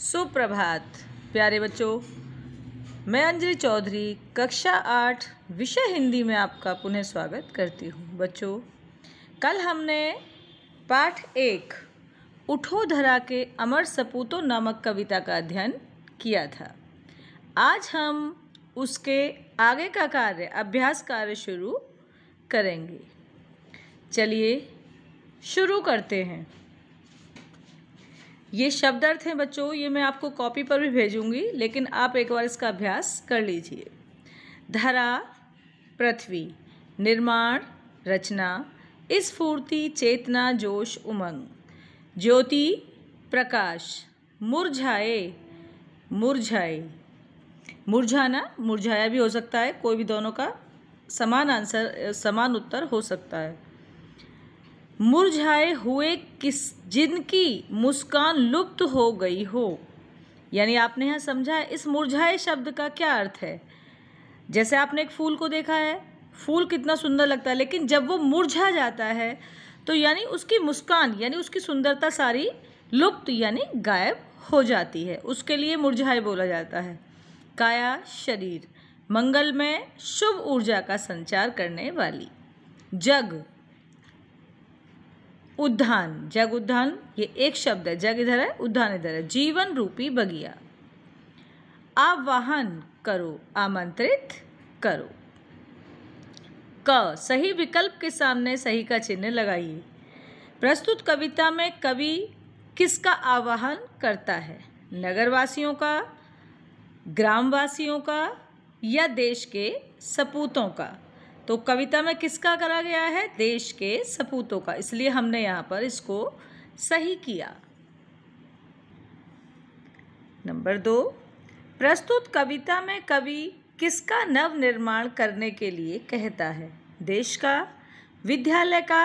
सुप्रभात प्यारे बच्चों मैं अंजलि चौधरी कक्षा आठ विषय हिंदी में आपका पुनः स्वागत करती हूँ बच्चों कल हमने पाठ एक उठो धरा के अमर सपूतों नामक कविता का अध्ययन किया था आज हम उसके आगे का कार्य अभ्यास कार्य शुरू करेंगे चलिए शुरू करते हैं ये शब्द अर्थ हैं बच्चों ये मैं आपको कॉपी पर भी भेजूंगी लेकिन आप एक बार इसका अभ्यास कर लीजिए धरा पृथ्वी निर्माण रचना इस फूर्ति चेतना जोश उमंग ज्योति प्रकाश मुरझाए मुरझाए मुरझाना मुरझाया भी हो सकता है कोई भी दोनों का समान आंसर समान उत्तर हो सकता है मुरझाए हुए किस जिनकी मुस्कान लुप्त हो गई हो यानी आपने यहाँ समझा है इस मुरझाए शब्द का क्या अर्थ है जैसे आपने एक फूल को देखा है फूल कितना सुंदर लगता है लेकिन जब वो मुरझा जाता है तो यानी उसकी मुस्कान यानी उसकी सुंदरता सारी लुप्त यानी गायब हो जाती है उसके लिए मुरझाए बोला जाता है काया शरीर मंगल में शुभ ऊर्जा का संचार करने वाली जग उद्यान जग उद्यान ये एक शब्द है जग इधर है उद्यान इधर है जीवन रूपी बगिया आवाहन करो आमंत्रित करो क सही विकल्प के सामने सही का चिन्ह लगाइए प्रस्तुत कविता में कवि किसका आवाहन करता है नगरवासियों का ग्रामवासियों का या देश के सपूतों का तो कविता में किसका करा गया है देश के सपूतों का इसलिए हमने यहाँ पर इसको सही किया नंबर दो प्रस्तुत कविता में कवि किसका नव निर्माण करने के लिए कहता है देश का विद्यालय का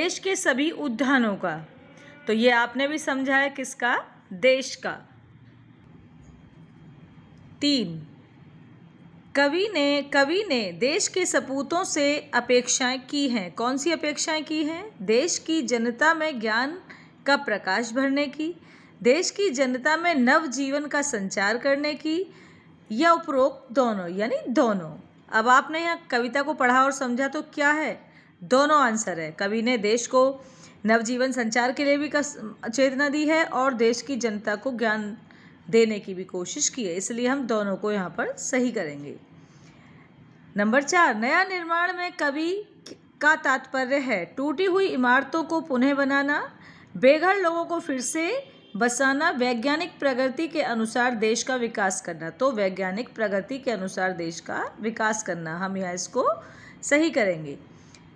देश के सभी उद्यानों का तो ये आपने भी समझा है किसका देश का तीन कवि ने कवि ने देश के सपूतों से अपेक्षाएं की हैं कौन सी अपेक्षाएं की हैं देश की जनता में ज्ञान का प्रकाश भरने की देश की जनता में नव जीवन का संचार करने की या उपरोक्त दोनों यानी दोनों अब आपने यहाँ कविता को पढ़ा और समझा तो क्या है दोनों आंसर है कवि ने देश को नवजीवन संचार के लिए भी चेतना दी है और देश की जनता को ज्ञान देने की भी कोशिश की है इसलिए हम दोनों को यहाँ पर सही करेंगे नंबर चार नया निर्माण में कवि का तात्पर्य है टूटी हुई इमारतों को पुनः बनाना बेघर लोगों को फिर से बसाना वैज्ञानिक प्रगति के अनुसार देश का विकास करना तो वैज्ञानिक प्रगति के अनुसार देश का विकास करना हम यहाँ इसको सही करेंगे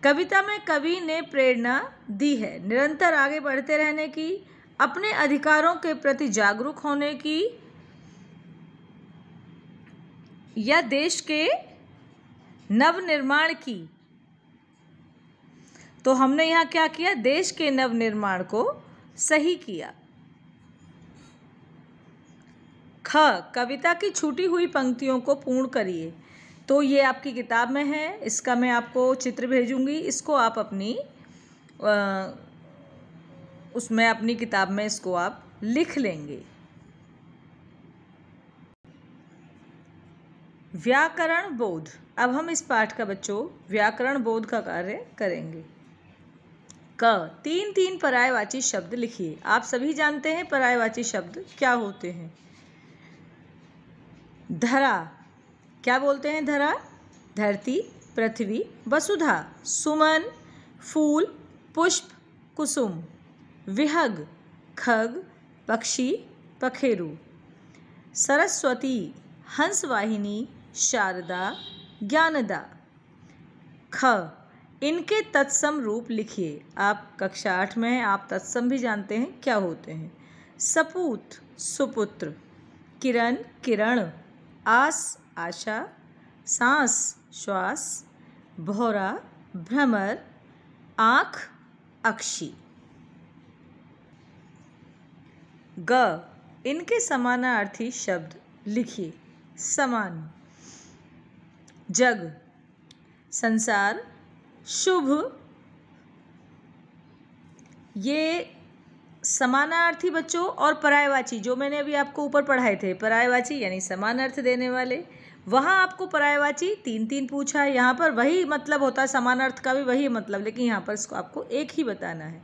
कविता में कवि ने प्रेरणा दी है निरंतर आगे बढ़ते रहने की अपने अधिकारों के प्रति जागरूक होने की या देश के नवनिर्माण की तो हमने यहाँ क्या किया देश के नवनिर्माण को सही किया ख कविता की छूटी हुई पंक्तियों को पूर्ण करिए तो ये आपकी किताब में है इसका मैं आपको चित्र भेजूंगी इसको आप अपनी आ, उसमें अपनी किताब में इसको आप लिख लेंगे व्याकरण बोध अब हम इस पाठ का बच्चों व्याकरण बोध का कार्य करेंगे क तीन तीन पर्यायवाची शब्द लिखिए आप सभी जानते हैं पर्यायवाची शब्द क्या होते हैं धरा क्या बोलते हैं धरा धरती पृथ्वी वसुधा सुमन फूल पुष्प कुसुम विहग खग पक्षी पखेरु सरस्वती हंसवाहिनी शारदा ज्ञानदा ख इनके तत्सम रूप लिखिए आप कक्षा आठ में हैं आप तत्सम भी जानते हैं क्या होते हैं सपूत सुपुत्र किरण किरण आस आशा सांस श्वास भौरा भ्रमर आँख अक्षी ग इनके समानार्थी शब्द लिखिए समान जग संसार शुभ ये समानार्थी बच्चों और परायवाची जो मैंने अभी आपको ऊपर पढ़ाए थे परायवाची यानी समान अर्थ देने वाले वहाँ आपको परायवाची तीन तीन पूछा है यहाँ पर वही मतलब होता है समान अर्थ का भी वही मतलब लेकिन यहाँ पर इसको आपको एक ही बताना है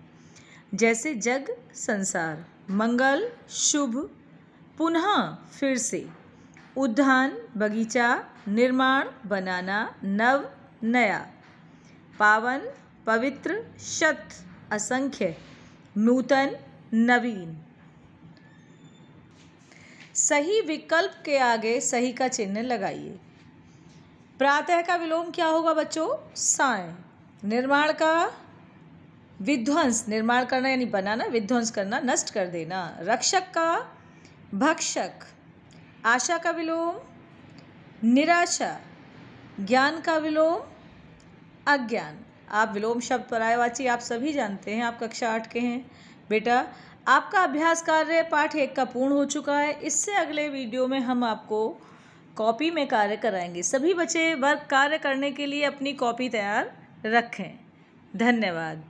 जैसे जग संसार मंगल शुभ पुनः फिर से उद्यान बगीचा निर्माण बनाना नव नया पावन पवित्र शत असंख्य नूतन नवीन सही विकल्प के आगे सही का चिन्ह लगाइए प्रातः का विलोम क्या होगा बच्चों साय निर्माण का विध्वंस निर्माण करना यानी बनाना विध्वंस करना नष्ट कर देना रक्षक का भक्षक आशा का विलोम निराशा ज्ञान का विलोम अज्ञान आप विलोम शब्द पर्यायवाची आप सभी जानते हैं आप कक्षा आठ के हैं बेटा आपका अभ्यास कार्य पाठ एक का पूर्ण हो चुका है इससे अगले वीडियो में हम आपको कॉपी में कार्य कराएंगे सभी बच्चे वर्क कार्य करने के लिए अपनी कॉपी तैयार रखें धन्यवाद